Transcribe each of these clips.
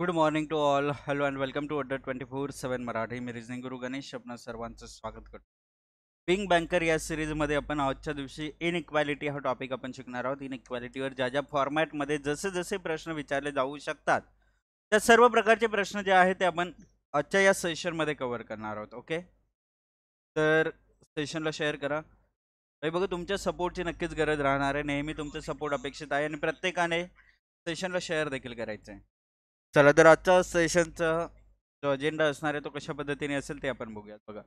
Good morning to all hello and welcome to Adda twenty four seven Marathi मी reasoning Guru Ganesh आपण सर्वांचं स्वागत करतो बिंग बँकर या सिरीजमध्ये आपण आजच्या दिवशी इन इक्वॅलिटी हा टॉपिक आपण शिकणार आहोत इक्वॅलिटीवर ज्या ज्या फॉर्मॅटमध्ये जसे जसे प्रश्न विचारले जाऊ शकतात त्या सर्व प्रकारचे प्रश्न जे आहेत ते आपण आजच्या या सेशनमध्ये कव्हर करणार आहोत ओके तर सेशनला शेअर करा बघा तुमच्या सपोर्टची नक्कीच गरज राहणार आहे नेहमी तुमचा सपोर्ट अपेक्षित आहे आणि प्रत्येकाने सेशनला शेअर देखील करायचं आहे चला तर आजच्या सेशनचा जो अजेंडा असणार आहे तो कशा पद्धतीने असेल ते आपण बघूयात बघा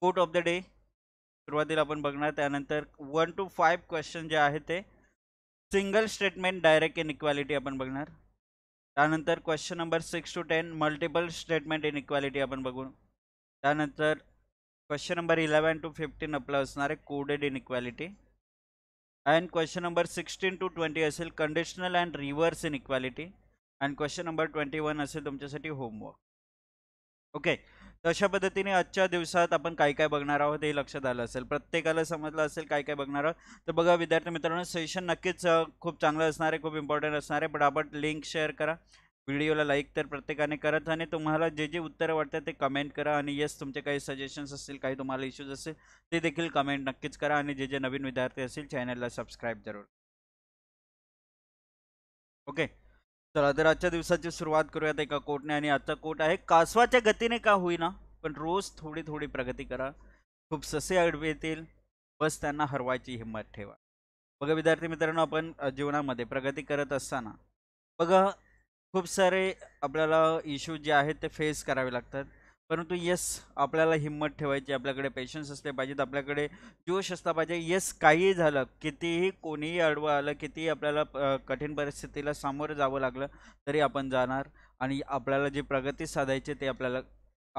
कोट ऑफ द डे सुरुवातीला आपण बघणार त्यानंतर वन टू फाईव्ह क्वेश्चन जे आहे ते single statement direct inequality आपण बघणार त्यानंतर question number six to ten multiple statement inequality आपण बघू त्यानंतर question number eleven to fifteen आपलं असणार आहे coded inequality and question number sixteen to twenty असेल conditional and reverse inequality and question number twenty one असेल तुमच्यासाठी homework okay तशा पद्धतीने आजच्या दिवसात आपण काय काय बघणार आहोत हे लक्षात आलं असेल प्रत्येकाला समजलं असेल काय काय बघणार आहोत तर बघा विद्यार्थी मित्रांनो सेशन नक्कीच खूप चांगलं असणार आहे खूप इम्पॉर्टंट असणार आहे पण आपण लिंक शेअर करा व्हिडिओला लाईक तर प्रत्येकाने करत आणि तुम्हाला जे जे उत्तरं वाटतात ते कमेंट करा आणि येस तुमचे काही सजेशन्स असतील काही तुम्हाला इश्यूज असतील ते देखील कमेंट नक्कीच करा आणि जे जे नवीन विद्यार्थी असतील चॅनलला सबस्क्राईब जरूर ओके चला तर आजच्या दिवसाची सुरुवात करूयात एका कोटने आणि आजचा कोट आहे कासवाच्या गतीने का होईना पण रोज थोडी थोडी प्रगती करा खूप ससे आडवे बस त्यांना हरवायची हिंमत ठेवा बघा विद्यार्थी मित्रांनो आपण जीवनामध्ये प्रगती करत असताना बघा खूप सारे आपल्याला इश्यू जे आहेत ते फेस करावे लागतात परंतु येस आपल्याला हिंमत ठेवायची आपल्याकडे पेशन्स असले पाहिजेत आपल्याकडे जोश असला पाहिजे यस काहीही झालं कितीही कोणीही अडवं आलं कितीही आपल्याला कठीण परिस्थितीला सामोरं जावं लागलं तरी आपण जाणार आणि आपल्याला जी प्रगती साधायची ते आपल्याला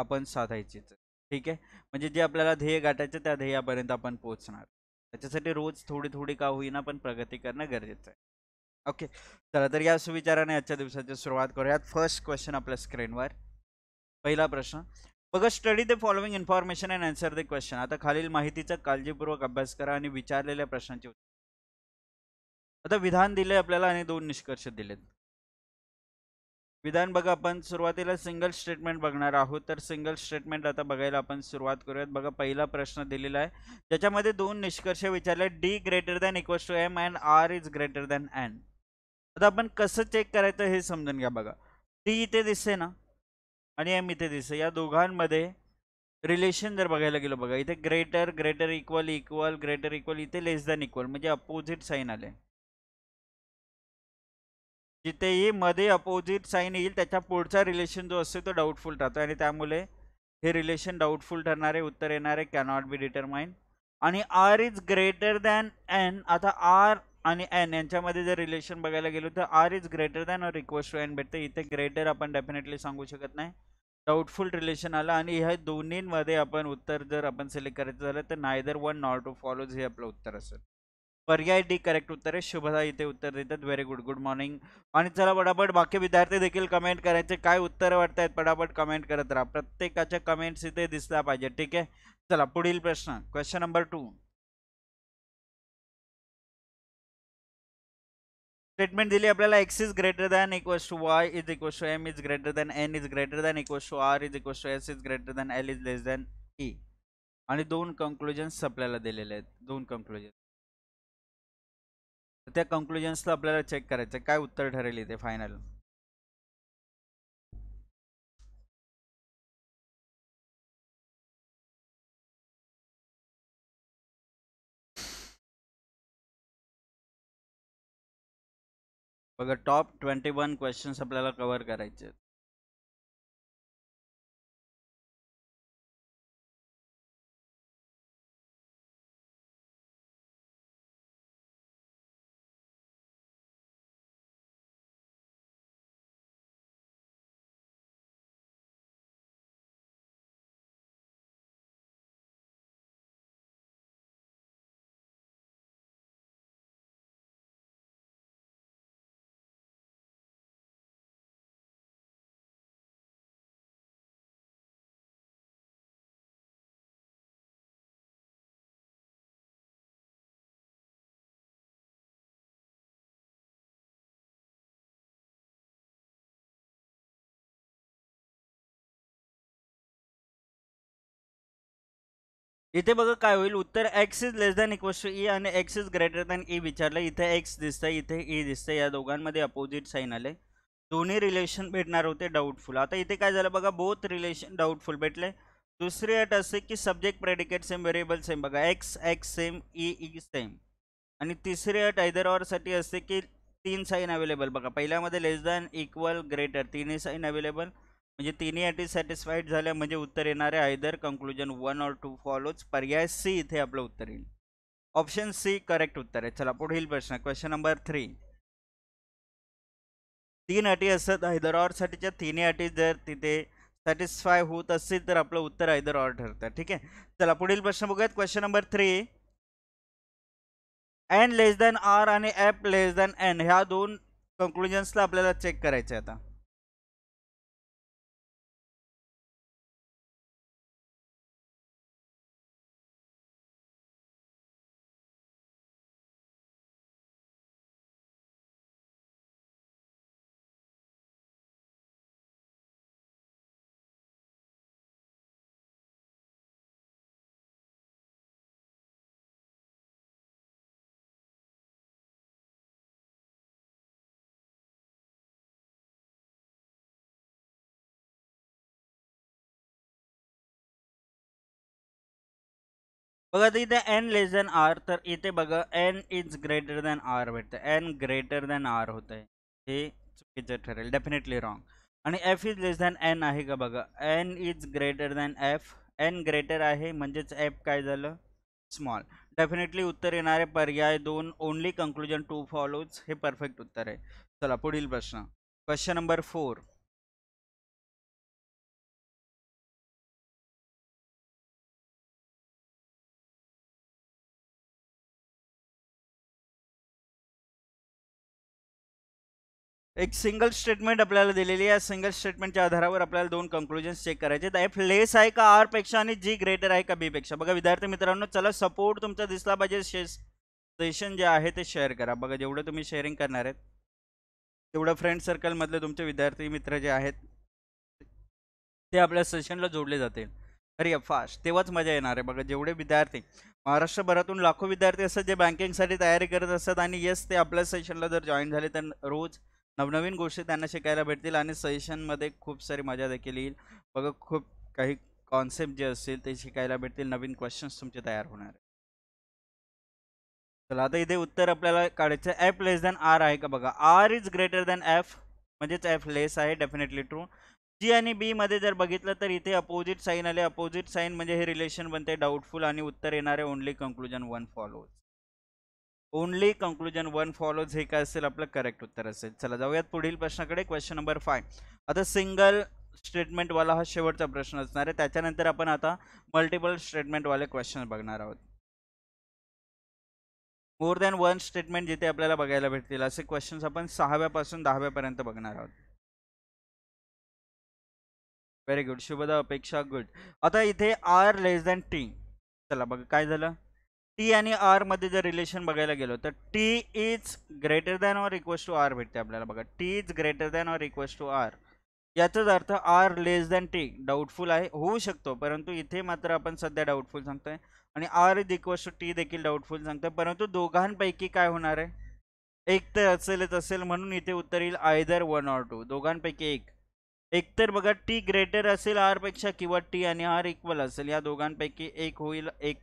आपण साधायचीच ठीक आहे म्हणजे जे आपल्याला ध्येय गाठायचं त्या ध्येयापर्यंत आपण पोहोचणार त्याच्यासाठी रोज थोडी थोडी का होईना पण प्रगती करणं गरजेचं आहे ओके चला तर या सुविचाराने आजच्या दिवसाची सुरुवात करूयात फर्स्ट क्वेश्चन आपल्या स्क्रीनवर पहिला प्रश्न बघा study the following information and answer the question आता खालील माहितीचा काळजीपूर्वक अभ्यास करा आणि विचारलेल्या प्रश्नांची आता विधान दिले आपल्याला आणि दोन निष्कर्ष दिलेत विधान बघा आपण सुरुवातीला सिंगल स्टेटमेंट बघणार आहोत तर सिंगल स्टेटमेंट आता बघायला आपण सुरुवात करूयात बघा पहिला प्रश्न दिलेला आहे ज्याच्यामध्ये दोन निष्कर्ष विचारले D greater than equals to M and R is greater than N आता आपण कसं चेक करायचं हे समजून घ्या बघा डी इथे दिसते ना आणि एम इथे दिसतं या दोघांमध्ये रिलेशन जर बघायला गेलो बघा इथे greater greater equal equal greater equal इथे लेस दॅन इक्वल म्हणजे अपोजिट साईन आले जिथेही मध्ये अपोजिट साईन येईल त्याच्या पुढचा रिलेशन जो असतो तो डाऊटफुल राहतो आणि त्यामुळे हे रिलेशन डाऊटफुल ठरणारे उत्तर येणारे कॅनॉट बी डिटरमाइन आणि R is greater than N आता आर आणि एन यांच्यामध्ये जर रिलेशन बघायला गेलो तर R is greater than or equals to N भेटतं इथे ग्रेटर आपण डेफिनेटली सांगू शकत नाही डाऊटफुल रिलेशन आलं आणि ह्या दोन्हीमध्ये आपण उत्तर जर आपण सिलेक्ट करायचं झालं तर neither one not two follows हे आपलं उत्तर असेल पर्याय डी करेक्ट उत्तर आहे शुभदा इथे उत्तर देतात व्हेरी गुड गुड मॉर्निंग आणि चला पटापट बाकी विद्यार्थी देखील कमेंट करायचे काय उत्तर वाटत आहेत पटापट कमेंट करत राहा प्रत्येकाच्या कमेंट्स इथे दिसल्या पाहिजे ठीक आहे चला पुढील प्रश्न क्वेश्चन नंबर टू स्टेटमेंट दिली आपल्याला X is greater than equals to Y is equals to M is greater than N is greater than equals to R is equals to S is greater than L is less than E आणि दोन conclusions आपल्याला दिलेले आहेत दोन conclusion त्या कंक्लुजन्सला आपल्याला check करायचं काय उत्तर ठरेल इथे फायनल बघा टॉप ट्वेंटी वन क्वेश्चन्स आपल्याला कवर करायचे आहेत इथे बघा काय होईल उत्तर X is less than equal to E आणि X is greater than E विचारलं इथे एक्स दिसतंय इथे ई e दिसतंय या दोघांमध्ये अपोजिट साईन आले दोन्ही रिलेशन भेटणार होते डाऊटफुल आता इथे काय झालं बघा बोथ रिलेशन डाऊटफुल भेटले दुसरी अट असे की subject predicate same variable same बघा X X same E E same आणि तिसरी अट ऐदर ऑरसाठी असते की तीन साईन अवेलेबल बघा पहिल्यामध्ये लेस दॅन इक्वल ग्रेटर तिन्ही साईन अवेलेबल म्हणजे तिन्ही अटी सॅटिस्फाईड झाल्या म्हणजे उत्तर येणारे either conclusion one or two follows पर्याय सी इथे आपलं उत्तर येईल ऑप्शन सी करेक्ट उत्तर आहे चला पुढील प्रश्न क्वेश्चन नंबर थ्री तीन अटी असतात हैदर ऑरसाठीच्या तिन्ही अटी जर तिथे सॅटिस्फाय होत असतील तर आपलं उत्तर हैदर ऑर ठरतं ठीक आहे चला पुढील प्रश्न बघूयात question number three N less than R आणि एप लेस दॅन एन ह्या दोन कन्क्लुजन्सला आपल्याला चेक करायचे आता बघा तर इथे एन लेस दॅन आर तर इथे बघा N is greater than R भेटतं एन ग्रेटर दॅन आर होतं आहे हे चुकीचं ठरेल डेफिनेटली रॉंग आणि F is less than N आहे का बघा N is greater than F N greater आहे म्हणजेच एफ काय झालं स्मॉल डेफिनेटली उत्तर येणारे पर्याय दोन ओनली कन्क्लुजन टू फॉलोज हे परफेक्ट उत्तर आहे चला पुढील प्रश्न क्वेश्चन नंबर फोर एक सिंगल स्टेटमेंट आपल्याला दिलेली आहे सिंगल स्टेटमेंटच्या आधारावर आपल्याला दोन कन्क्लुजन्स चेक करायचे तर एफ लेस आहे का पेक्षा आणि जी ग्रेटर आहे का बीपेक्षा बघा विद्यार्थी मित्रांनो चला सपोर्ट तुमचा दिसला पाहिजे सेशन जे आहे ते शेअर करा बघा जेवढं तुम्ही शेअरिंग करणार आहेत तेवढं फ्रेंड सर्कलमधले तुमचे विद्यार्थी मित्र जे आहेत ते आपल्या सेशनला जोडले जातील अरे फास्ट तेव्हाच मजा येणार आहे बघा जेवढे विद्यार्थी महाराष्ट्रभरातून लाखो विद्यार्थी असतात जे बँकिंगसाठी तयारी करत असतात आणि येस ते आपल्या सेशनला जर जॉईन झाले तर रोज नवनवीन गोष्टी त्यांना शिकायला भेटतील आणि सजेशनमध्ये खूप सारी मजा देखील येईल बघा खूप काही कॉन्सेप्ट जे असतील ते शिकायला भेटतील नवीन क्वेश्चन्स तुमचे तयार होणार चला आता इथे उत्तर आपल्याला काढायचं एफ लेस दॅन आर आहे का बघा R is greater than F म्हणजेच एफ लेस आहे डेफिनेटली ट्रू जी आणि बी मध्ये जर बघितलं तर इथे अपोजिट साईन आले अपोजिट साईन म्हणजे हे रिलेशन बनते डाऊटफुल आणि उत्तर येणारे only conclusion one follows only conclusion one follows हे काय असेल आपलं करेक्ट उत्तर असेल चला जाऊयात पुढील प्रश्नाकडे क्वेश्चन नंबर फाय आता सिंगल स्टेटमेंटवाला हा शेवटचा प्रश्न असणार आहे त्याच्यानंतर आपण आता मल्टिपल स्टेटमेंटवाले क्वेश्चन बघणार आहोत मोर दॅन वन स्टेटमेंट जिथे आपल्याला बघायला भेटतील असे क्वेश्चन्स आपण सहाव्यापासून दहाव्यापर्यंत बघणार आहोत व्हेरी गुड शुभदा अपेक्षा गुड आता इथे आर लेस दॅन टी चला बघा काय झालं टी आणि आरमध्ये जर रिलेशन बघायला गेलो तर T is greater than or equals to R भेटते आपल्याला बघा T is greater than or equals to R याचाच अर्थ R less than T doubtful आहे होऊ शकतो परंतु इथे मात्र आपण सध्या डाऊटफुल सांगतोय आणि R is equals to T देखील डाऊटफुल सांगतोय परंतु दोघांपैकी काय होणार आहे एक तर असेलच असेल म्हणून इथे उत्तर येईल आयदर वन ऑर टू दोघांपैकी एक एकतर बघा टी ग्रेटर असेल आरपेक्षा किंवा टी आणि आर इक्वल असेल या दोघांपैकी एक होईल एक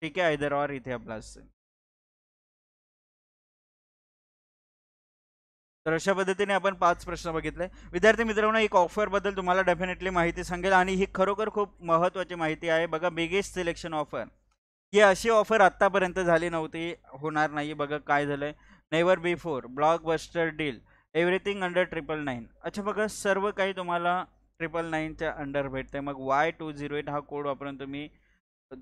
ठीक आहे इधर और इथे असेल तर अशा पद्धतीने आपण पाच प्रश्न बघितले विद्यार्थी मित्रांनो एक ऑफरबद्दल तुम्हाला डेफिनेटली माहिती सांगेल आणि ही खरोखर खूप महत्त्वाची माहिती आहे बघा बिगेस्ट सिलेक्शन ऑफर ही अशी ऑफर आत्तापर्यंत झाली नव्हती होणार नाही बघा काय झालं never before blockbuster deal everything under triple nine अच्छा बघा सर्व काही तुम्हाला ट्रिपल नाईनच्या अंडर भेटते मग वाय टू झिरो एट हा कोड वापरून तुम्ही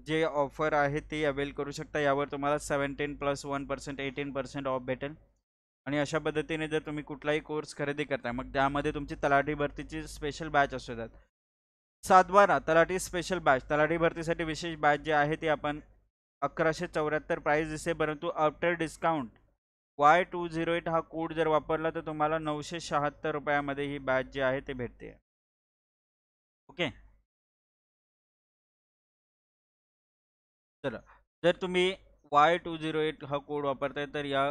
जे ऑफर आहे ते अवेल करू शकता यावर तुम्हाला seventeen plus one percent eighteen percent off भेटेल आणि अशा पद्धतीने जर तुम्ही कुठलाही कोर्स खरेदी करता मग त्यामध्ये तुमची तलाठी भरतीची स्पेशल बॅच असू सात सातबारा तलाठी स्पेशल बॅच तलाठी भरतीसाठी विशेष बॅच जे आहे ती आपण अकराशे चौऱ्याहत्तर प्राईस दिसते परंतु after discount Y two zero eight हा कोड जर वापरला तर तुम्हाला नऊशे शहात्तर रुपयामध्ये ही बॅच जी आहे ते भेटते ओके चला जर तुम्ही वाय टू झिरो एट हा कोड वापरताय तर या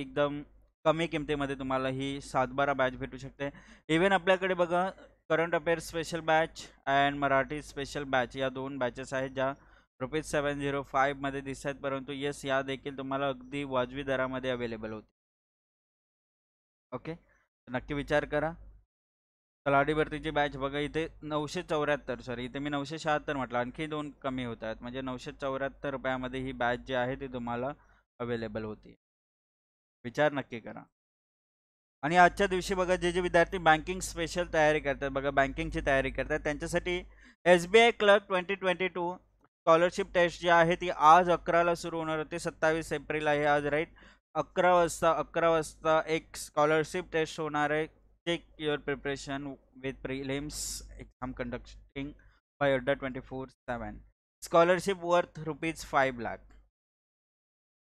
एकदम कमी किमतीमध्ये तुम्हाला ही सात बारा बॅच भेटू शकते इवन आपल्याकडे बघा current affairs special batch and Marathi special batch या दोन बॅचेस आहेत ज्या रुपीज सेवन झिरो फाईव्हमध्ये दिसत आहेत परंतु येस या देखील तुम्हाला अगदी वाजवी दरामध्ये अवेलेबल होते ओके नक्की विचार करा भरतीची बॅच बघा इथे नऊशे चौऱ्याहत्तर सॉरी इथे मी नऊशे शहात्तर म्हटलं आणखी दोन कमी होत आहेत म्हणजे नऊशे चौऱ्याहत्तर रुपयामध्ये ही बॅच जी आहे ती तुम्हाला अवेलेबल होती विचार नक्की करा आणि आजच्या दिवशी बघा जे जे विद्यार्थी बँकिंग स्पेशल तयारी करतात बघा बँकिंगची तयारी करतात त्यांच्यासाठी S B I clerk twenty twenty two scholarship test जी आहे ती आज अकराला सुरू होणार होती सत्तावीस एप्रिल आहे आज राईट अकरा वाजता अकरा वाजता एक स्कॉलरशिप टेस्ट होणार आहे check your preparation with prelims exam conducting by order 24/7 scholarship worth rupees five lakh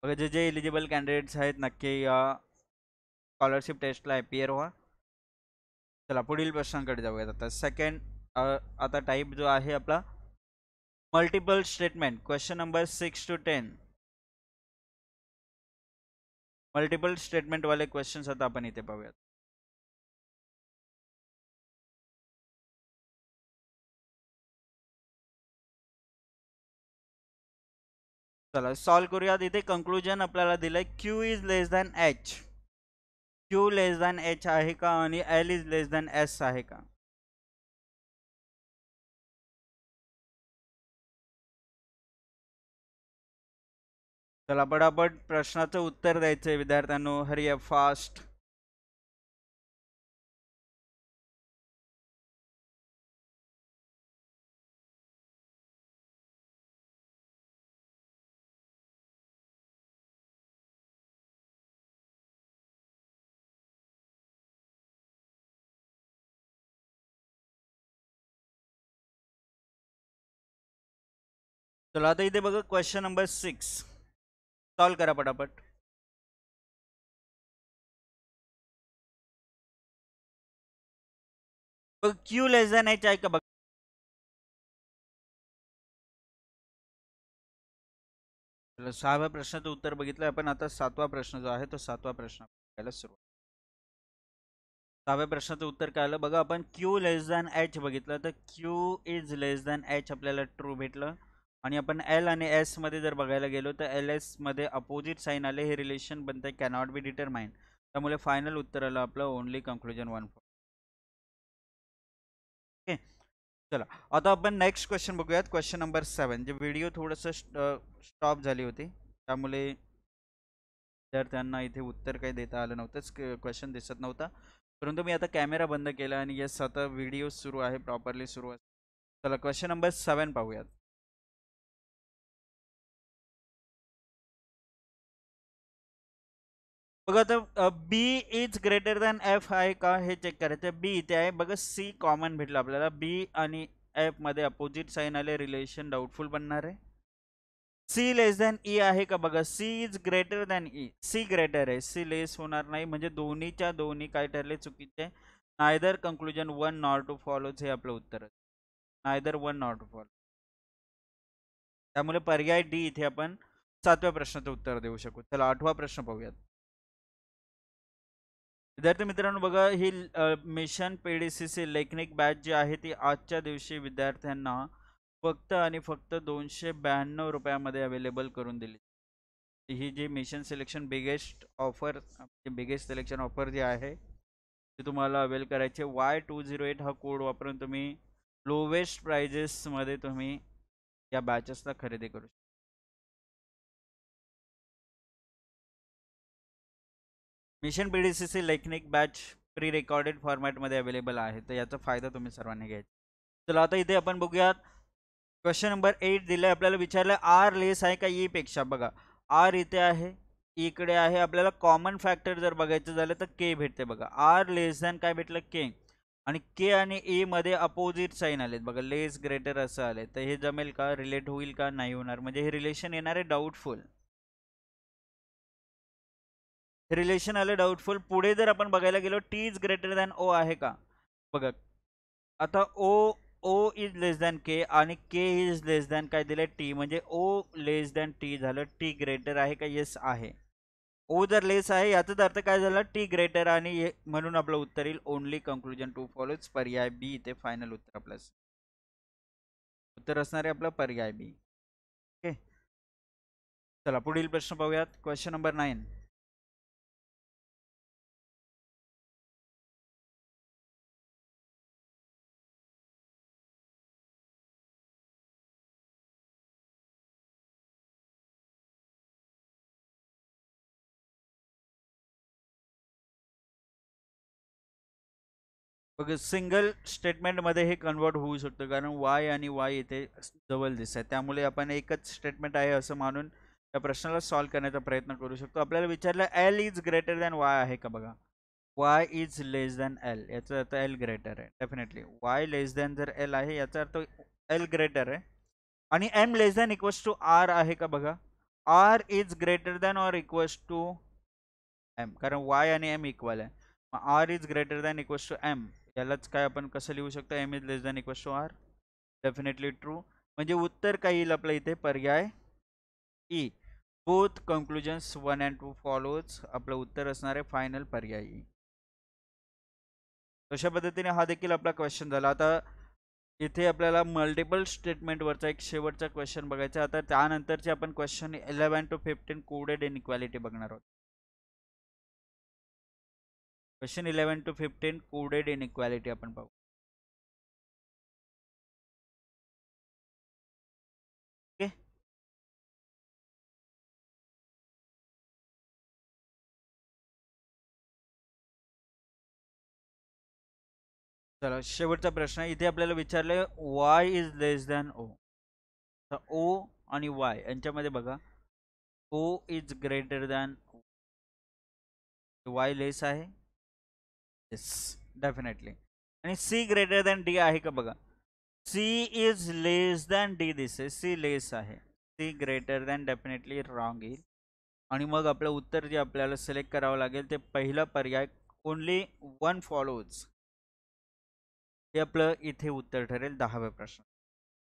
अगर जे जे इलिजिबल कैंडिडेट्स आहेत नक्की या स्कॉलरशिप टेस्टला ॲपियर व्हा चला पुढील प्रश्नांकडे जाऊयात आता सेकंड आता टाईप जो आहे अपना multiple statement question number six to ten multiple स्टेटमेंटवाले क्वेश्चन्स आता आपण इथे पाहूयात चला सॉल्व करूयात इथे कन्क्लुजन आपल्याला दिलंय Q is less than H Q less than H आहे का आणि L is less than S आहे का चला बडाबड प्रश्नाचं उत्तर द्यायचंय विद्यार्थ्यांनो हरिया फास्ट चला आता इथे बघा क्वेश्चन नंबर सिक्स सॉल्व करा पटापट बघ क्यू लेस दॅन एच आहे का बघ सहाव्या प्रश्नाचं उत्तर बघितलं आपण आता सातवा प्रश्न जो आहे तो सातवा प्रश्न बघायला सुरुवात सहाव्या प्रश्नाचं उत्तर काय आलं बघा आपण क्यू लेस दॅन एच बघितलं तर Q is less than H आपल्याला ट्रू भेटलं आणि आपण एल आणि एसमध्ये जर बघायला गेलो तर एल एसमध्ये अपोजिट साइन आले हे रिलेशन बनते कॅनॉट बी डिटरमाइन त्यामुळे फायनल उत्तर आलं आपलं only conclusion one four okay चला आता आपण नेक्स्ट क्वेश्चन बघूयात क्वेश्चन नंबर सेवन जे व्हिडिओ थोडंसं स्टॉप झाली होती त्यामुळे विद्यार्थ्यांना इथे उत्तर काही देता आलं नव्हतंच क्वेश्चन दिसत नव्हता परंतु मी आता कॅमेरा बंद केला आणि यस आता व्हिडिओ सुरू आहे प्रॉपरली सुरू आहे चला क्वेश्चन नंबर सेवन पाहूयात बघा तर B is greater than F आहे का हे चेक करायचं बी इथे आहे बघा सी कॉमन भेटलं आपल्याला बी आणि एफ मध्ये अपोजिट साईन आले रिलेशन डाऊटफुल बनणार आहे सी लेस दॅन ई आहे का बघा C is greater than E C greater आहे सी लेस होणार नाही म्हणजे दोन्हीच्या दोन्ही काय ठरले चुकीचे neither conclusion one not two follows हे आपलं उत्तर आहे neither one not two follow त्यामुळे पर्याय डी इथे आपण सातव्या प्रश्नाचं उत्तर देऊ शकू चला आठवा प्रश्न पाहूयात विद्यार्थी मित्रांनो बघा ही मिशन सी लेखनिक बॅच जी आहे ती आजच्या दिवशी विद्यार्थ्यांना फक्त आणि फक्त दोनशे ब्याण्णव रुपयामध्ये अवेलेबल करून दिली ही जी mission selection biggest offer biggest selection offer जी आहे ती तुम्हाला अवेल करायची वाय टू झिरो एट हा कोड वापरून तुम्ही लोवेस्ट प्राइजेसमध्ये तुम्ही या बॅचेसला खरेदी करू शकता mission B D C C लेखनिक बॅच प्री रेकॉर्डेड फॉर्मॅटमध्ये अवेलेबल आहे तर याचा फायदा तुम्ही सर्वांनी घ्यायचा चला आता इथे आपण बघूयात क्वेश्चन नंबर एट दिलं आपल्याला विचारलं आर लेस आहे का ई e पेक्षा बघा आर इथे आहे e इकडे आहे आपल्याला कॉमन फॅक्टर जर बघायचं झालं तर के भेटते बघा आर लेस दॅन काय भेटलं के आणि के आणि ए e मध्ये अपोजिट साइन आलेत बघा लेस ग्रेटर असं आले तर हे जमेल का रिलेट होईल का नाही होणार म्हणजे हे रिलेशन येणार आहे डाऊटफुल रिलेशन आलं डाउटफुल पुढे जर आपण बघायला गेलो T is greater than O आहे का बघा आता ओ ओ इज लेस दॅन के आणि के इज लेस दॅन काय दिलं टी म्हणजे ओ लेस दॅन टी झालं टी ग्रेटर आहे का येस आहे ओ जर लेस आहे याचाच अर्थ काय झाला टी ग्रेटर आणि म्हणून आपलं उत्तर येईल ओनली कन्क्लुजन टू फॉलोज पर्याय बी इथे फायनल उत्तर आपलं उत्तर असणार आहे आपलं पर्याय बी ओके चला पुढील प्रश्न पाहूयात क्वेश्चन नंबर नाईन बघ सिंगल स्टेटमेंटमध्ये हे कन्वर्ट होऊ शकतो कारण वाय आणि वाय इथे जवळ दिसत आहे त्यामुळे आपण एकच स्टेटमेंट आहे असं मानून त्या प्रश्नाला सॉल्व करण्याचा प्रयत्न करू शकतो आपल्याला विचारलं L is greater than Y आहे का बघा Y is less than L याचा अर्थ एल ग्रेटर आहे डेफिनेटली वाय लेस दॅन जर एल आहे याचा अर्थ एल ग्रेटर आहे आणि M less than equals to R आहे का बघा R is greater than or equals to M कारण वाय आणि एम इक्वल आहे R is greater than equals to M यालाच काय आपण कसं लिहू शकतो M is less than equal to R definitely true म्हणजे उत्तर काय येईल आपलं इथे पर्याय E both conclusions one and two follows आपलं उत्तर असणार आहे फायनल पर्याय ई e. अशा पद्धतीने हा देखील आपला क्वेश्चन झाला आता इथे आपल्याला मल्टिपल स्टेटमेंटवरचा एक शेवटचा क्वेश्चन बघायचा आता त्यानंतरचे आपण question eleven to fifteen coded inequality बघणार आहोत question eleven to fifteen coded inequality आपण पाहू चला शेवटचा प्रश्न इथे आपल्याला विचारले Y is less than O तर ओ आणि वाय यांच्यामध्ये बघा O is greater than Y less आहे येस डेफिनेटली आणि सी ग्रेटर दॅन डी आहे का बघा C is less than D दिसे सी लेस आहे C greater than definitely wrong येईल आणि मग आपलं उत्तर जे आपल्याला सिलेक्ट करावं लागेल ते पहिला पर्याय ओनली वन फॉलोज हे आपलं इथे उत्तर ठरेल दहाव्या प्रश्न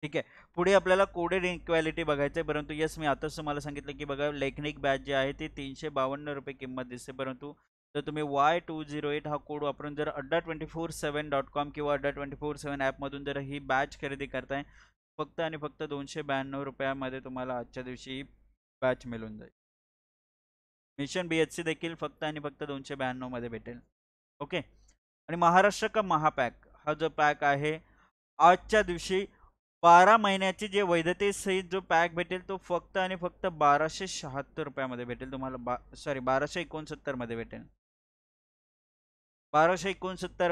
ठीक आहे पुढे आपल्याला कोडेड इक्वॅलिटी बघायचं आहे परंतु येस मी आताच तुम्हाला सांगितलं की बघा लेखनिक बॅच जी आहे ती तीनशे बावन्न रुपये किंमत दिसते परंतु तर तुम्ही वाय टू झिरो एट हा कोड वापरून जर Adda twenty four seven dot com किंवा अड्डा ट्वेंटी फोर सेवन ॲपमधून जर ही बॅच खरेदी करताय फक्त आणि फक्त दोनशे ब्याण्णव रुपयामध्ये तुम्हाला आजच्या दिवशी ही बॅच मिळून जाईल मिशन बी एच सी देखील फक्त आणि फक्त दोनशे ब्याण्णवमध्ये भेटेल ओके आणि महाराष्ट्र का महापॅक हा जो पॅक आहे आजच्या दिवशी बारा महिन्याची जे वैधतेसहित जो पॅक भेटेल तो फक्त आणि फक्त बाराशे शहात्तर रुपयामध्ये भेटेल तुम्हाला बा सॉरी बाराशे एकोणसत्तरमध्ये भेटेल बाराशे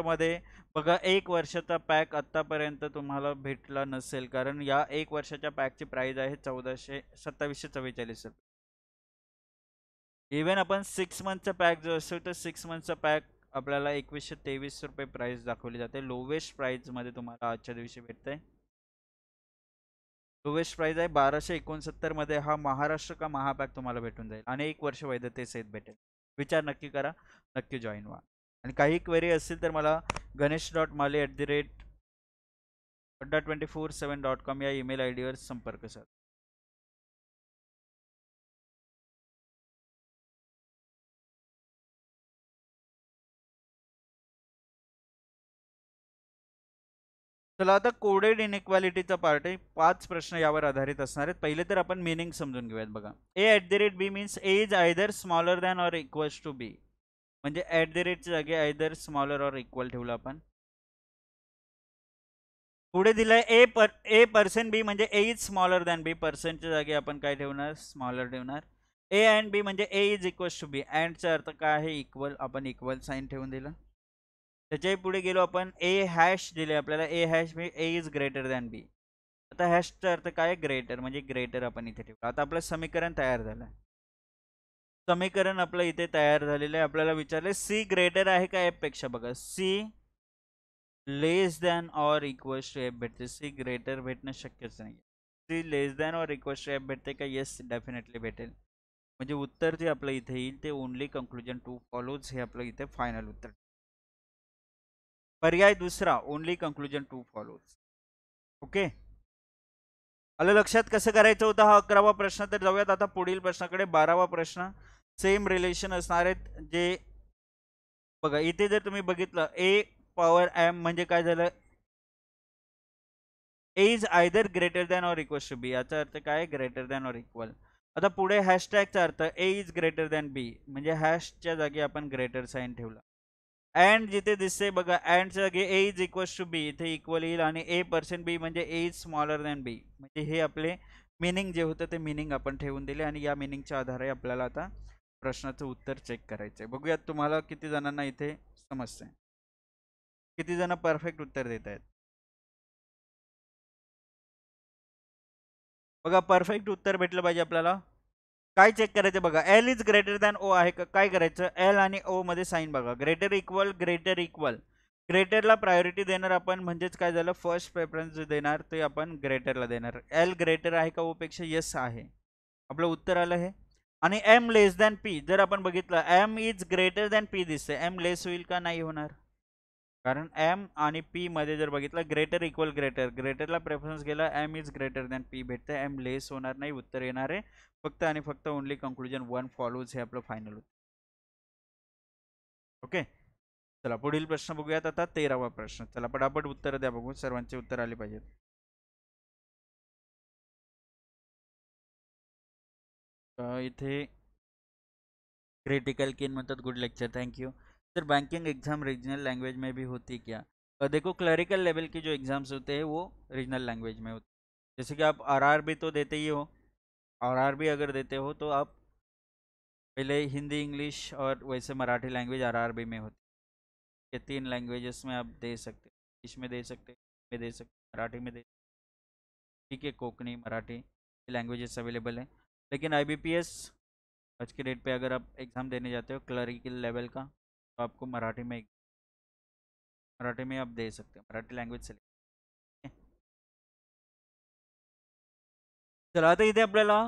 मध्ये बघा एक वर्षाचा पॅक आत्तापर्यंत तुम्हाला भेटला नसेल कारण या एक वर्षाच्या पॅकची प्राईज आहे चौदाशे सत्तावीसशे चव्वेचाळीस रुपये इवन आपण सिक्स मंथचा पॅक जो असेल तर सिक्स मंथचा पॅक आपल्याला एकवीसशे तेवीस रुपये प्राईस दाखवली जाते लोवेस्ट प्राईजमध्ये तुम्हाला आजच्या दिवशी भेटते लोवेस्ट प्राईज आहे बाराशे एकोणसत्तरमध्ये हा महाराष्ट्र का महापॅक तुम्हाला भेटून जाईल आणि एक वर्ष वैधतेसहित भेटेल विचार नक्की करा नक्की जॉईन व्हा आणि काही क्वेरी असतील तर मला गणेश डॉट माले at the rate Adda twenty four seven dot com या ईमेल आय डीवर संपर्क साध चला आता कोडेड इनइक्वॅलिटीचा पार्ट आहे पाच प्रश्न यावर आधारित असणार आहेत पहिले तर आपण मिनिंग समजून घेऊयात बघा A at the rate B means A is either smaller than or equals to B म्हणजे ॲट द रेटच्या जागी आयदर स्मॉलर ऑर इक्वल ठेवलं आपण पुढे दिलंय ए पर ए पर्सन बी म्हणजे A is smaller than B पर्सनच्या जागी आपण काय ठेवणार स्मॉलर ठेवणार ए अँड बी म्हणजे A is equal to B अँडचा अर्थ काय आहे इक्वल आपण इक्वल साईन ठेवून दिलं त्याच्याही पुढे गेलो आपण ए हॅश दिले आपल्याला A hash B A is greater than B आता हॅशचा अर्थ काय ग्रेटर म्हणजे ग्रेटर आपण इथे ठेवला आता आपलं समीकरण तयार झालं समीकरण आपलं इथे तयार झालेलं आहे आपल्याला विचारले सी ग्रेटर आहे का पेक्षा बघा C less than or equals to F भेटते सी ग्रेटर भेटणं शक्यच नाही C less than or equals to F भेटते का येस डेफिनेटली भेटेल म्हणजे उत्तर जे आपलं इथे येईल ते ओनली कन्क्लुजन टू फॉलोज हे आपलं इथे फायनल उत्तर पर्याय दुसरा only conclusion two follows okay आलं लक्षात कसं करायचं होतं हा अकरावा प्रश्न तर जाऊयात आता पुढील प्रश्नाकडे बारावा प्रश्न सेम रिलेशन असणार आहेत जे बघा इथे जर तुम्ही बघितलं ए पॉवर एम म्हणजे काय झालं A is either greater than or equal to B याचा अर्थ काय ग्रेटर दॅन ऑर इक्वल आता पुढे हॅशटॅगचा अर्थ A is greater than B म्हणजे हॅशच्या जागी आपण ग्रेटर साईन ठेवला अँड जिथे दिसते बघा अँडच्या जागी A is equals to B इथे इक्वल येईल आणि ए पर्सेंट बी म्हणजे A is smaller than B म्हणजे हे आपले मिनिंग जे होतं ते मिनिंग आपण ठेवून दिले आणि या मिनिंगच्या आधारे आपल्याला आता प्रश्नाचं उत्तर चेक करायचं आहे बघूयात तुम्हाला किती जणांना इथे समजते किती जण परफेक्ट उत्तर देत आहेत बघा परफेक्ट उत्तर भेटलं पाहिजे आपल्याला काय चेक करायचं बघा L is greater than O आहे का काय करायचं एल आणि ओ मध्ये साईन बघा ग्रेटर इक्वल ग्रेटर इक्वल ग्रेटरला प्रायोरिटी देणार आपण म्हणजेच काय झालं फर्स्ट प्रेफरन्स जे देणार ते आपण ग्रेटरला देणार एल ग्रेटर आहे का ओपेक्षा यस आहे आपलं उत्तर आलं हे आणि एम लेस दॅन पी जर आपण बघितलं M is greater than P दिसते एम लेस होईल का नाही होणार कारण एम आणि पी मध्ये जर बघितलं ग्रेटर इक्वल ग्रेटर ग्रेटरला प्रेफरन्स गेला M is greater than P भेटते एम लेस होणार नाही उत्तर येणार आहे फक्त आणि फक्त ओनली कन्क्लुजन वन फॉलोज हे आपलं फायनल होत ओके चला पुढील प्रश्न बघूयात आता तेरावा प्रश्न चला पटापट उत्तर द्या बघू सर्वांचे उत्तर आले पाहिजेत इथे क्रिटिकल किन मतलब good lecture thank you sir banking exam regional language में भी होती क्या देखो क्लरिकल लेवल के जो एग्ज़ाम्स होते हैं वो रीजनल लैंग्वेज में होते हैं जैसे कि आप आर बी तो देते ही हो आर बी अगर देते हो तो आप पहले हिंदी इंग्लिश और वैसे मराठी लैंग्वेज आर में होती है ये तीन लैंग्वेजेस में आप दे सकते इंग्लिश में दे सकते में दे सकते मराठी में दे ठीक है कोकनी मराठी लैंग्वेजेस अवेलेबल है लेकिन एस आज के डेट पे अगर आप एग्ज़ाम देने जाते हो क्लरिकल लेवल का तो आपको मराठी में मराठी में आप दे सकते हो मराठी लँग्वेज से चला आता इथे आपल्याला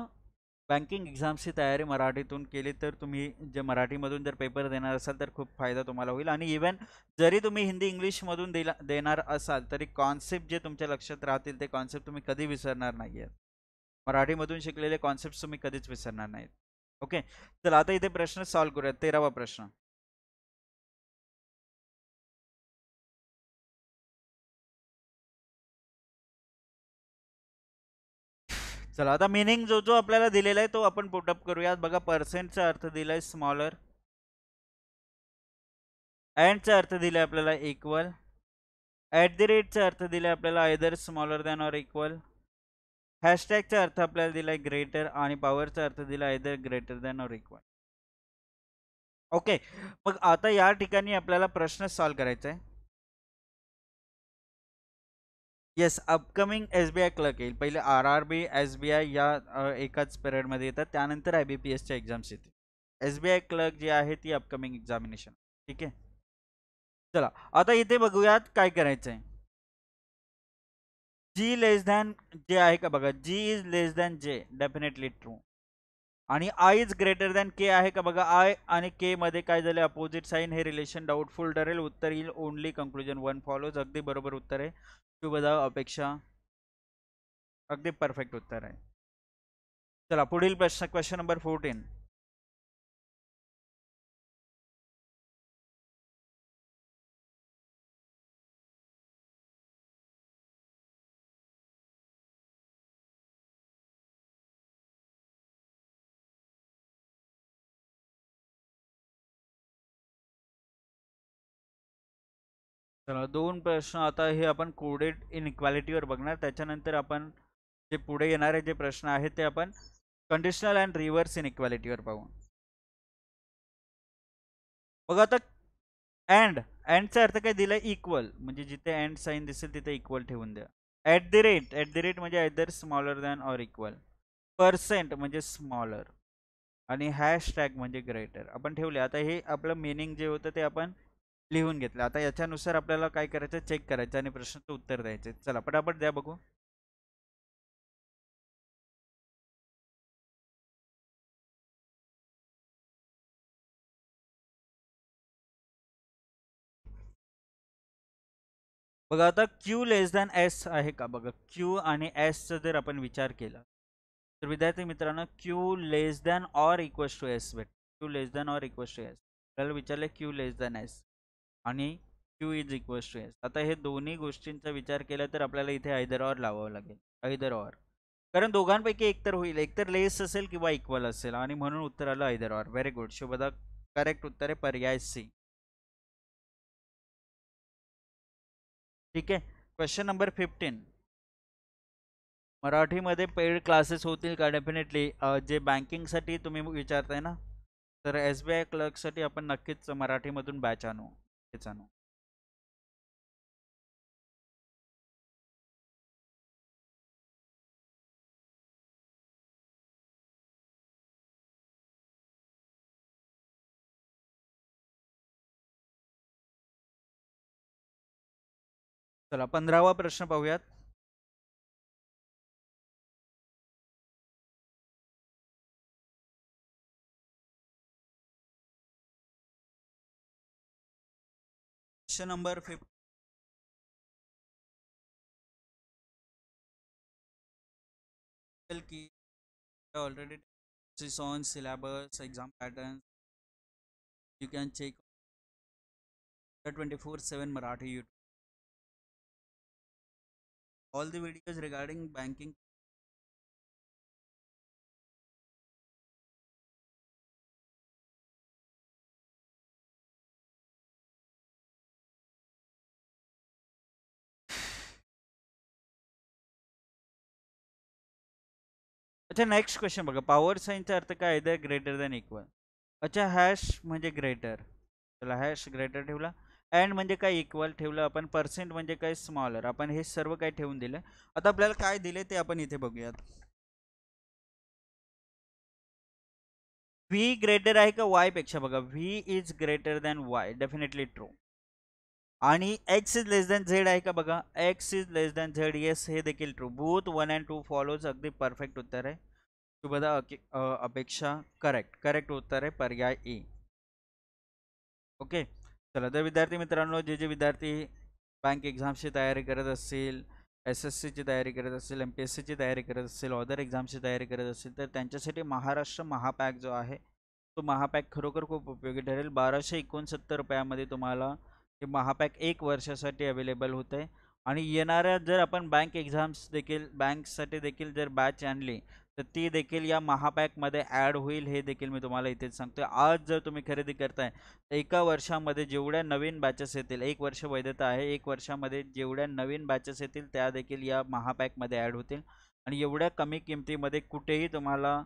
बँकिंग एक्झामची तयारी मराठीतून केली तर तुम्ही जे मराठीमधून जर पेपर देणार असाल तर खूप फायदा तुम्हाला होईल आणि इव्हन जरी तुम्ही हिंदी इंग्लिशमधून दिला देणार असाल तरी कॉन्सेप्ट जे तुमच्या लक्षात राहतील ते कॉन्सेप्ट तुम्ही कधी विसरणार नाही आहेत मराठीमधून शिकलेले कॉन्सेप्ट तुम्ही कधीच विसरणार नाहीत ओके चला आता इथे प्रश्न सॉल्व्ह करूया तेरावा प्रश्न चला आता मिनिंग जो जो आपल्याला दिलेला आहे तो आपण पुटअप करूयात बघा पर्सेंटचा अर्थ दिलाय स्मॉलर अँडचा अर्थ दिलाय आपल्याला इक्वल ॲट द रेटचा अर्थ दिलाय आपल्याला either smaller than or equal हॅशटॅगचा अर्थ आपल्याला दिला आहे ग्रेटर आणि पॉवरचा अर्थ दिला आहे दर greater than or equal okay मग आता या ठिकाणी आपल्याला प्रश्न सॉल्व करायचा आहे yes upcoming S B I clerk येईल पहिले R R B S B I या एकाच पिरियडमध्ये येतात त्यानंतर आय बी पी एसच्या एक्झाम्स येतील एस बी आय क्लर्क जी आहे ती अपकमिंग एक्झामिनेशन ठीक आहे चला आता इथे बघूयात काय करायचं आहे जी लेस दॅन जे आहे का बघा G is less than J definitely true आणि I is greater than K आहे का बघा आय आणि के मध्ये काय झाले अपोजिट साईन हे रिलेशन डाऊटफुल ठरेल उत्तर येईल ओनली कन्क्लुजन वन फॉलोज अगदी बरोबर उत्तर आहे शुभदा अपेक्षा अगदी परफेक्ट उत्तर आहे चला पुढील प्रश्न क्वेश्चन नंबर फोर्टीन चला दोन प्रश्न आता हे आपण कोडेड इनइक्वॅलिटीवर बघणार त्याच्यानंतर आपण जे पुढे येणारे जे प्रश्न आहेत ते आपण कंडिशनल अँड रिव्हर्स इनइक्वॅलिटीवर पाहू बघा आता अँड अँडचा अर्थ काय दिला इक्वल म्हणजे जिथे अँड साईन दिसेल तिथे इक्वल ठेवून द्या at the rate at the rate म्हणजे दर smaller than or equal percent म्हणजे स्मॉलर आणि हॅशटॅग म्हणजे ग्रेटर आपण ठेवले आता हे आपलं मिनिंग जे होतं ते आपण लिहून घेतलं आता याच्यानुसार आपल्याला काय करायचं चेक करायचं आणि प्रश्नाचं उत्तर द्यायचं चला पटापट द्या बघू बघा आता क्यू लेस दॅन एस आहे का बघा क्यू आणि एसचा जर आपण विचार केला तर विद्यार्थी मित्रांनो Q less than or equals to S भेट Q less than or equals to S आपल्याला विचारलं क्यू लेस दॅन एस आणि Q is equals to S आता हे दोन्ही गोष्टींचा विचार केला तर आपल्याला इथे आयदर ऑर लावावं लागेल आयदर ऑर कारण दोघांपैकी एकतर होईल एकतर लेस असेल किंवा इक्वल असेल आणि म्हणून उत्तर आलं either or very good Shubhada correct उत्तर आहे पर्याय सी ठीक आहे क्वेश्चन नंबर फिफ्टीन मराठीमध्ये पेड क्लासेस होतील का डेफिनेटली जे बँकिंगसाठी तुम्ही विचारताय ना तर एस बी आय क्लर्कसाठी आपण नक्कीच मराठीमधून बॅच आणू चला पंधरावा प्रश्न पाहूयात क्वेश्चन नंबर फिफ्टी की already is on syllabus exam patterns you can check 24/7 marathi youtube all the videos regarding banking अच्छा नेक्स्ट क्वेश्चन बघा पॉवर साईनचा अर्थ काय आहे ग्रेटर दॅन इक्वल अच्छा हॅश म्हणजे ग्रेटर चला हॅश ग्रेटर ठेवला अँड म्हणजे काय इक्वल ठेवलं आपण पर्सेंट म्हणजे काय स्मॉलर आपण हे सर्व काय ठेवून दिलं आता आपल्याला काय दिले ते आपण इथे बघूयात व्ही ग्रेटर आहे का वायपेक्षा बघा V is greater than Y definitely true आणि X is less than Z आहे का बघा X is less than Z yes हे देखील true both one and two follows अगदी परफेक्ट उत्तर आहे शुभदा अपेक्षा करेक्ट करेक्ट उत्तर आहे पर्याय ई ओके चला तर विद्यार्थी मित्रांनो जे जे विद्यार्थी बँक एक्झाम्सची तयारी करत असतील एस एस सीची तयारी करत असतील एम पी एस सीची तयारी करत असतील ऑदर एक्झामची तयारी करत असतील तर त्यांच्यासाठी महाराष्ट्र महापॅक जो आहे तो महापॅक खरोखर खूप उपयोगी ठरेल बाराशे एकोणसत्तर रुपयामध्ये तुम्हाला हे महापॅक एक वर्षासाठी अवेलेबल होते आहे आणि येणाऱ्या जर आपण बँक एक्झाम्स देखील बँकसाठी देखील जर बॅच आणली तर ती देखील या महापॅकमध्ये ॲड होईल हे देखील मी तुम्हाला इथेच सांगतो आज जर तुम्ही खरेदी करताय तर एका वर्षामध्ये जेवढ्या नवीन बॅचेस येतील एक वर्ष वैधता आहे एक वर्षामध्ये जेवढ्या नवीन बॅचेस येतील त्या देखील या महापॅकमध्ये ॲड होतील आणि एवढ्या कमी किमतीमध्ये कुठेही तुम्हाला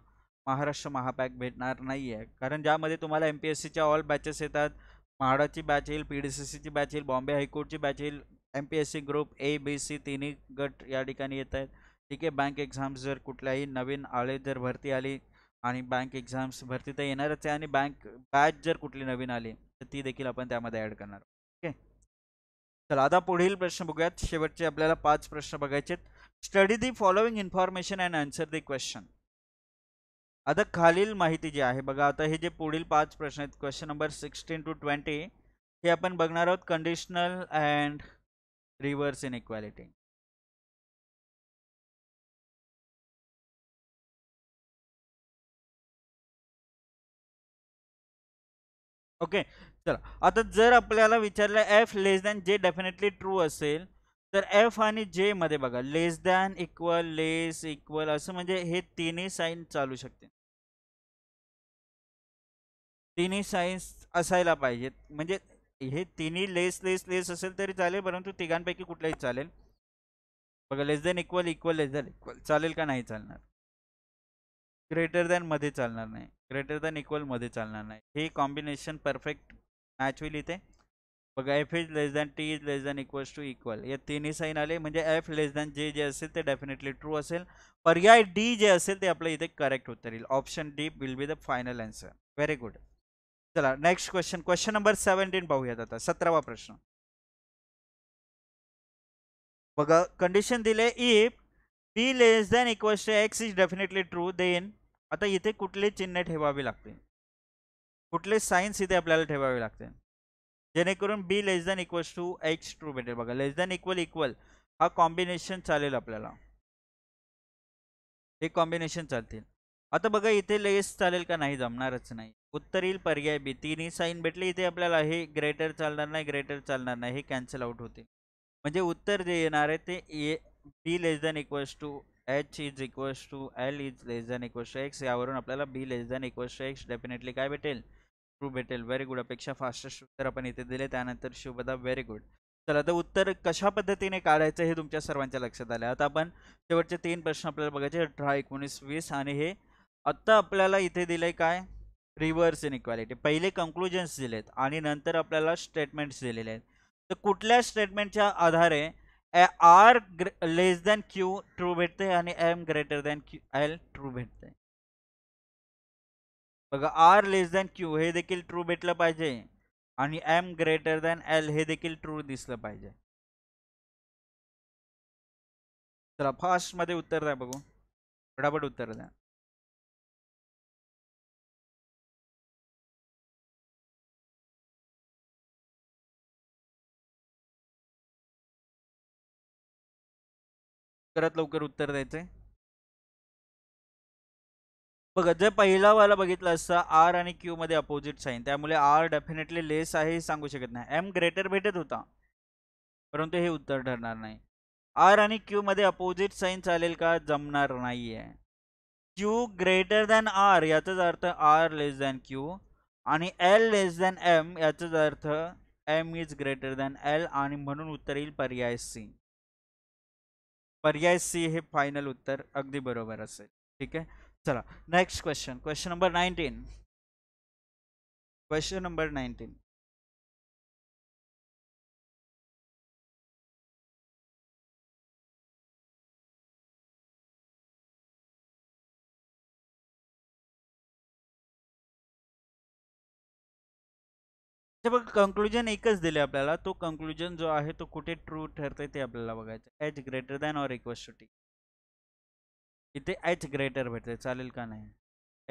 महाराष्ट्र महापॅक भेटणार नाही आहे कारण ज्यामध्ये तुम्हाला एम पी एस सीच्या ऑल बॅचेस येतात म्हाडाची बॅच येईल पी डी सी सीची बॅच येईल बॉम्बे हायकोर्टची बॅच येईल M P S C group A B C तिन्ही गट या ठिकाणी येत आहेत ठीक आहे बँक एक्झाम्स जर कुठल्याही नवीन आले जर भरती आली आणि बँक एक्झाम्स भरती तर येणारच आहे आणि बँक बॅच जर कुठली नवीन आली तर ती देखील आपण त्यामध्ये ॲड करणार ओके चला आता पुढील प्रश्न बघूयात शेवटचे आपल्याला पाच प्रश्न बघायचे आहेत study the following information and answer the question आता खालील माहिती जी आहे बघा आता हे जे पुढील पाच प्रश्न आहेत question number sixteen to twenty हे आपण बघणार आहोत conditional and reverse inequality okay चला आता जर आपल्याला विचारलं F less than J definitely true असेल तर एफ आणि जे मध्ये बघा less than equal less equal असं म्हणजे हे तिन्ही साईन चालू शकते तिन्ही साईन्स असायला पाहिजेत म्हणजे हे तिन्ही लेस लेस लेस असेल तरी चालेल परंतु तिघांपैकी कुठलाही चालेल बघा less than equal equal less than equal चालेल का नाही चालणार ग्रेटर दॅन मध्ये चालणार नाही ग्रेटर दॅन इक्वल मध्ये चालणार नाही हे कॉम्बिनेशन परफेक्ट मॅच होईल इथे बघा F is less than T is less than equals to equal या तिन्ही साईन आले म्हणजे एफ लेस दॅन जे जे असेल ते डेफिनेटली ट्रू असेल पर्याय डी जे असेल ते आपलं इथे करेक्ट उत्तर येईल option D will be the final answer very good चला next question question number seventeen पाहूयात आता सतरावा प्रश्न बघा कंडिशन दिले if B less than equals to X is definitely true then आता इथे कुठले चिन्ह ठेवावे लागते कुठले सायन्स इथे आपल्याला ठेवावे लागते जेणेकरून B less than equals to X true भेटेल बघा लेस दॅन इक्वल इक्वल हा कॉम्बिनेशन चालेल आपल्याला हे कॉम्बिनेशन चालतील आता बघा इथे लेस चालेल का नाही जमणारच नाही उत्तरील पर्याय बी तिन्ही साईन भेटली इथे आपल्याला हे ग्रेटर चालणार नाही ग्रेटर चालणार नाही हे कॅन्सल आउट होते म्हणजे उत्तर जे येणार आहे ते A B less than equals to H is equals to L is less than equals to X यावरून आपल्याला B less than equals to X definitely काय भेटेल ट्रू भेटेल व्हेरी गुड अपेक्षा फास्टेस्ट उत्तर आपण इथे दिले त्यानंतर शुभदा व्हेरी गुड चला आता उत्तर कशा पद्धतीने काढायचं हे तुमच्या सर्वांच्या लक्षात आलं आता आपण शेवटचे तीन प्रश्न आपल्याला बघायचे अठरा एकोणीस वीस आणि हे आत्ता आपल्याला इथे दिलं काय रिव्हर्स इनइक्वॅलिटी पहिले कन्क्लुजन्स दिलेत आणि नंतर आपल्याला स्टेटमेंट्स दिलेले आहेत तर कुठल्या स्टेटमेंटच्या आधारे R less than Q true भेटते आणि M greater than Q L true भेटते बघा आर लेस दॅन क्यू हे देखील ट्रू भेटलं पाहिजे आणि एम ग्रेटर दॅन एल हे देखील ट्रू दिसलं पाहिजे चला फास्टमध्ये उत्तर द्या बघू फटाफट उत्तर द्या लवकरात लवकर उत्तर द्यायचंय बघा जर पहिला वाला बघितला असता आर आणि क्यू मध्ये अपोजिट साईन त्यामुळे आर डेफिनेटली लेस आहे हे सांगू शकत नाही एम ग्रेटर भेटत होता परंतु हे उत्तर ठरणार नाही आर आणि क्यू मध्ये अपोजिट साईन चालेल का जमणार नाही आहे क्यू ग्रेटर दॅन आर याचाच अर्थ आर लेस दॅन क्यू आणि एल लेस दॅन एम याचाच अर्थ M is greater than L आणि म्हणून उत्तर येईल पर्याय सी पर्याय सी हे फायनल उत्तर अगदी बरोबर असेल ठीक आहे चला next question question number nineteen question number nineteen तर बघ कन्क्लुजन तो कंक्लूजन जो आहे तो कुठे ट्रू ठरते ते आपल्याला बघायचं H greater than or equals to T इथे एच ग्रेटर भेटते चले का नहीं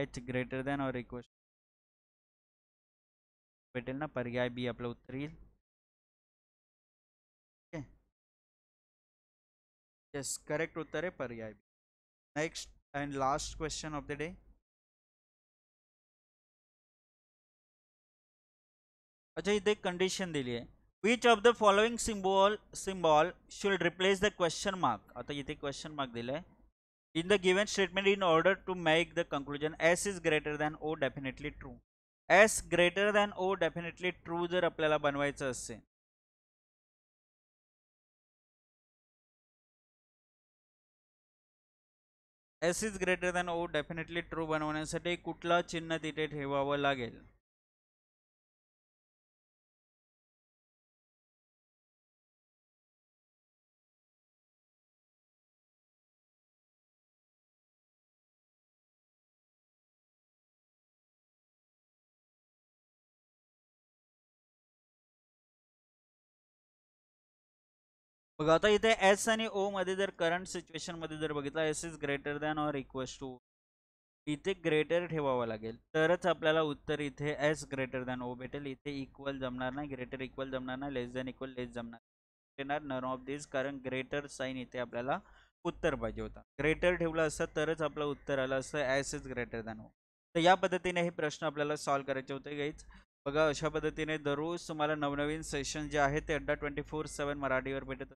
H greater than or equals भेटेल ना पर्याय बी आपलं उत्तर येईल येस करेक्ट उत्तर है पर्याय B next and last question of the day अच्छा इथे एक कंडिशन दिली आहे which of the following symbol symbol should replace the question mark आता इथे क्वेश्चन मार्क दिलं आहे in the given statement in order to make the conclusion S is greater than O definitely true S greater than O definitely true जर आपल्याला बनवायचं असेल S is greater than O definitely true बनवण्यासाठी कुठलं चिन्ह तिथे ठेवावं लागेल बघा आता इथे एस आणि ओ मध्ये जर करंट सिच्युएशन मध्ये जर बघितलं S is greater than or equal to इथे ग्रेटर ठेवावं लागेल तरच आपल्याला उत्तर इथे एस ग्रेटर दॅन ओ भेटेल इथे इक्वल जमणार नाही ग्रेटर इक्वल जमणार नाही लेस दॅन इक्वल लेस जमणार येणार नन ऑफ दिस कारण ग्रेटर साईन इथे आपल्याला उत्तर पाहिजे होता ग्रेटर ठेवलं असतं तरच आपलं उत्तर आलं असतं S is greater than O तर या पद्धतीने हे प्रश्न आपल्याला सॉल्व्ह करायचे होते गाईच बघा अशा पद्धतीने दररोज तुम्हाला नवनवीन सेशन जे आहे ते अड्डा ट्वेंटी फोर सेवन मराठीवर भेटत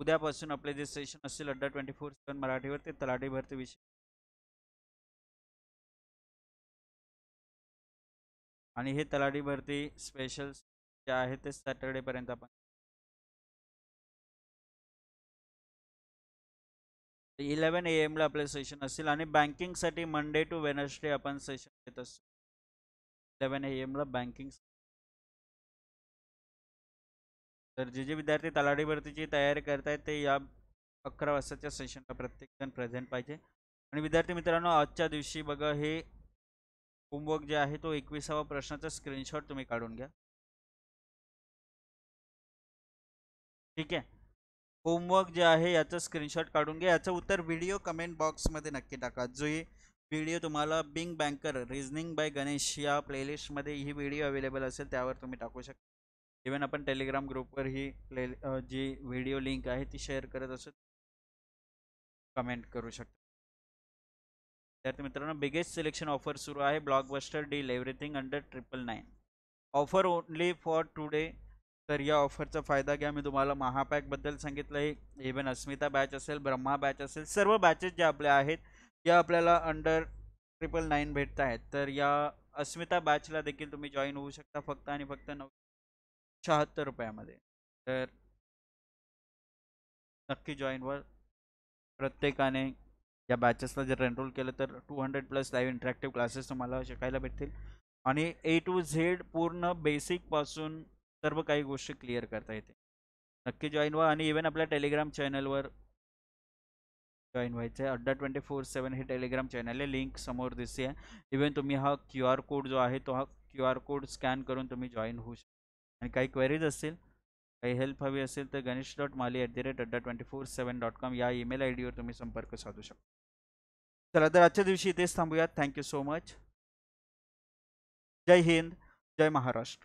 उद्यापासून आपले जे सेशन असतील अड्डा ट्वेंटी फोर सेवन मराठीवर ते तलाठी भरती विषय आणि हे तलाठी भरती स्पेशल जे आहे ते पर्यंत आपण इलेवन ए ला आपले सेशन असतील आणि बँकिंगसाठी मंडे टू वेनसडे आपण सेशन घेत असतो इलेवन ए ला बँकिंग तर जे जे विद्यार्थी तलाठी भरतीची तयारी करत आहेत ते या अकरा वाजताच्या सेशनला प्रत्येकजण प्रेझेंट पाहिजे आणि विद्यार्थी मित्रांनो आजच्या दिवशी बघा हे होमवर्क जे आहे तो एकविसावा प्रश्नाचा स्क्रीनशॉट तुम्ही काढून घ्या ठीक आहे होमवर्क जे आहे याचं स्क्रीनशॉट काढून घ्या याचं उत्तर व्हिडिओ कमेंट बॉक्समध्ये नक्की टाका जो ही व्हिडिओ तुम्हाला being banker reasoning by Ganesh या प्लेलिस्टमध्ये ही व्हिडिओ अवेलेबल असेल त्यावर तुम्ही टाकू शकता इवन आपण टेलिग्राम ग्रुपवर ही प्ले जी व्हिडिओ लिंक आहे ती शेअर करत असत कमेंट करू शकता विद्यार्थी मित्रांनो बिगेस्ट सिलेक्शन ऑफर सुरू आहे blockbuster deal everything under triple nine offer only for today तर या ऑफरचा फायदा घ्या मी तुम्हाला महापॅकबद्दल सांगितलं आहे इवन अस्मिता बॅच असेल ब्रह्मा बॅच असेल सर्व बॅचेस ज्या आपल्या आहेत या आपल्याला अंडर ट्रिपल नाईन भेटत आहेत तर या अस्मिता बॅचला देखील तुम्ही जॉईन होऊ शकता फक्त आणि फक्त नऊ शहात्तर रुपयामध्ये तर नक्की जॉईन व प्रत्येकाने या बॅचेसला जर एनरोल केलं तर two hundred plus live interactive classes तुम्हाला शिकायला भेटतील आणि ए टू झेड पूर्ण बेसिकपासून सर्व काही गोष्टी क्लिअर करता येते नक्की जॉईन व्हा आणि इवन आपल्या टेलिग्राम चॅनलवर जॉईन व्हायचं आहे अड्डा ट्वेंटी फोर सेवन हे टेलिग्राम चॅनल आहे लिंक समोर दिसते आहे इवन तुम्ही हा क्यू आर कोड जो आहे तो हा क्यू आर कोड स्कॅन करून तुम्ही जॉईन होऊ शकता आणि काही क्वेरीज असतील काही हेल्प हवी असेल तर Ganesh dot Mali at the rate Adda twenty four seven dot com या ईमेल आय डीवर तुम्ही संपर्क साधू शकता चला तर आजच्या दिवशी इथेच थांबूयात थँक्यू सो मच जय हिंद जय महाराष्ट्र